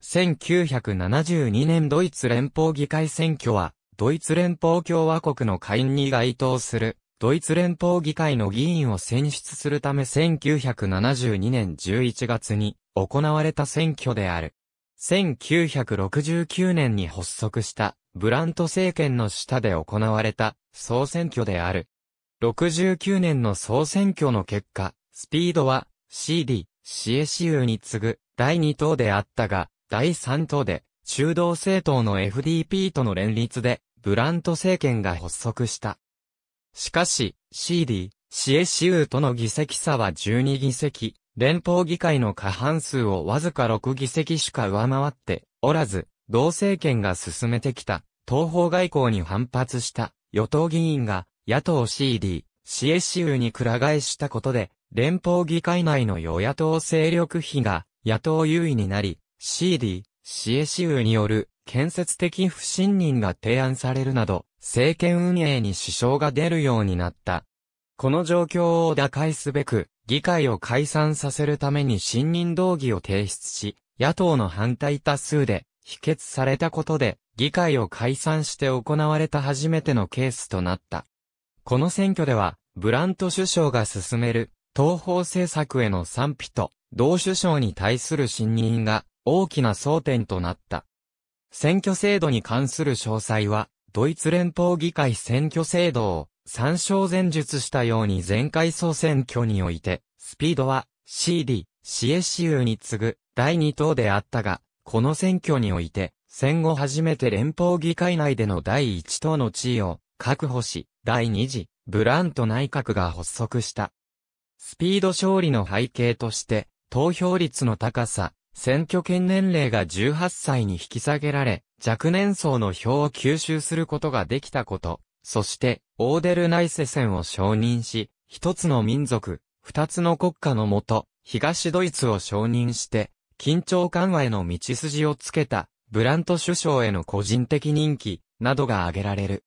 1972年ドイツ連邦議会選挙は、ドイツ連邦共和国の会員に該当する、ドイツ連邦議会の議員を選出するため1972年11月に行われた選挙である。1969年に発足したブラント政権の下で行われた総選挙である。69年の総選挙の結果、スピードは CD、CSU に次ぐ第2党であったが、第3党で、中道政党の FDP との連立で、ブラント政権が発足した。しかし、CD、CSU との議席差は12議席、連邦議会の過半数をわずか6議席しか上回っておらず、同政権が進めてきた、東方外交に反発した与党議員が野党 CD、CSU にくら替えしたことで、連邦議会内の与野党勢力比が野党優位になり、CD、シエシウによる建設的不信任が提案されるなど、政権運営に支障が出るようになった。この状況を打開すべく、議会を解散させるために信任動議を提出し、野党の反対多数で否決されたことで、議会を解散して行われた初めてのケースとなった。この選挙では、ブラント首相が進める東方政策への賛否と、同首相に対する信任が大きな争点となった。選挙制度に関する詳細は、ドイツ連邦議会選挙制度を参照前述したように前回総選挙において、スピードは CD、CSU に次ぐ第2党であったが、この選挙において、戦後初めて連邦議会内での第1党の地位を確保し、第2次、ブラント内閣が発足した。スピード勝利の背景として、投票率の高さ、選挙権年齢が18歳に引き下げられ、若年層の票を吸収することができたこと、そして、オーデルナイセ戦を承認し、一つの民族、二つの国家のもと、東ドイツを承認して、緊張緩和への道筋をつけた、ブラント首相への個人的人気、などが挙げられる。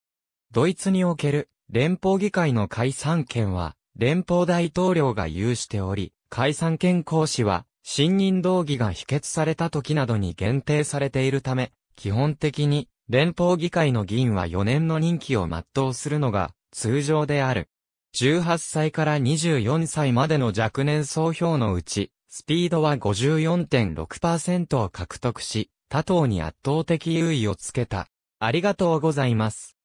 ドイツにおける、連邦議会の解散権は、連邦大統領が有しており、解散権行使は、信任動議が否決された時などに限定されているため、基本的に連邦議会の議員は4年の任期を全うするのが通常である。18歳から24歳までの若年総票のうち、スピードは54.6%を獲得し、他党に圧倒的優位をつけた。ありがとうございます。